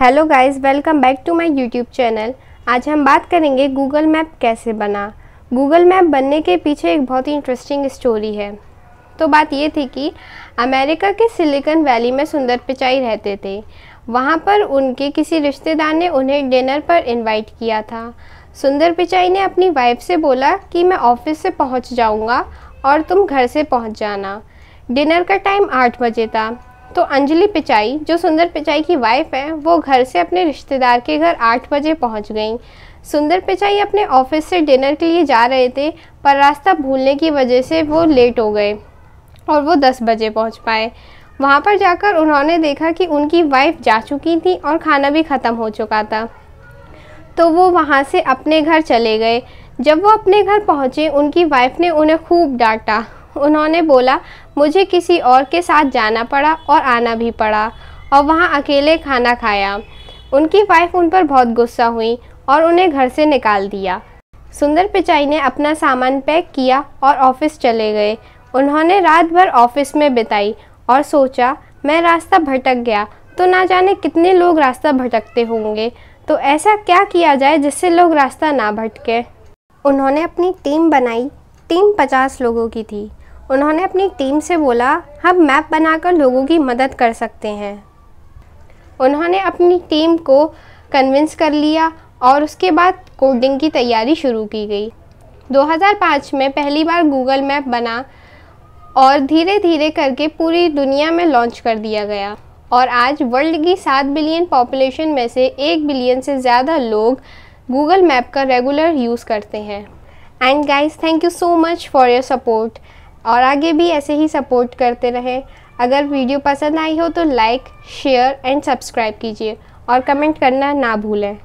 hello guys welcome back to my YouTube channel आज हम बात करेंगे गूगल मैप कैसे बना गूगल मैप बनने के पीछे एक बहुत ही इंटरेस्टिंग स्टोरी है तो बात ये थी कि अमेरिका के सिलिकन वैली में सुंदर पिचाई रहते थे वहाँ पर उनके किसी रिश्तेदार ने उन्हें डिनर पर इनवाइट किया था सुंदर पिचाई ने अपनी वाइफ से बोला कि मैं ऑफिस से पहुँच जाऊँगा और तुम घर से पहुँच जाना डिनर का टाइम आठ बजे था तो अंजलि पिचाई जो सुंदर पिचाई की वाइफ है वो घर से अपने रिश्तेदार के घर आठ बजे पहुंच गई सुंदर पिचाई अपने ऑफिस से डिनर के लिए जा रहे थे पर रास्ता भूलने की वजह से वो लेट हो गए और वो दस बजे पहुंच पाए वहाँ पर जाकर उन्होंने देखा कि उनकी वाइफ जा चुकी थी और खाना भी ख़त्म हो चुका था तो वो वहाँ से अपने घर चले गए जब वो अपने घर पहुँचे उनकी वाइफ ने उन्हें खूब डांटा उन्होंने बोला मुझे किसी और के साथ जाना पड़ा और आना भी पड़ा और वहाँ अकेले खाना खाया उनकी वाइफ उन पर बहुत गुस्सा हुई और उन्हें घर से निकाल दिया सुंदर पिचाई ने अपना सामान पैक किया और ऑफिस चले गए उन्होंने रात भर ऑफिस में बिताई और सोचा मैं रास्ता भटक गया तो ना जाने कितने लोग रास्ता भटकते होंगे तो ऐसा क्या किया जाए जिससे लोग रास्ता ना भटके उन्होंने अपनी टीम बनाई टीम पचास लोगों की थी उन्होंने अपनी टीम से बोला हम मैप बनाकर लोगों की मदद कर सकते हैं उन्होंने अपनी टीम को कन्विंस कर लिया और उसके बाद कोडिंग की तैयारी शुरू की गई 2005 में पहली बार गूगल मैप बना और धीरे धीरे करके पूरी दुनिया में लॉन्च कर दिया गया और आज वर्ल्ड की सात बिलियन पॉपुलेशन में से एक बिलियन से ज़्यादा लोग गूगल मैप का रेगुलर यूज़ करते हैं and guys thank you so much for your support और आगे भी ऐसे ही सपोर्ट करते रहें अगर वीडियो पसंद आई हो तो लाइक शेयर एंड सब्सक्राइब कीजिए और कमेंट करना ना भूलें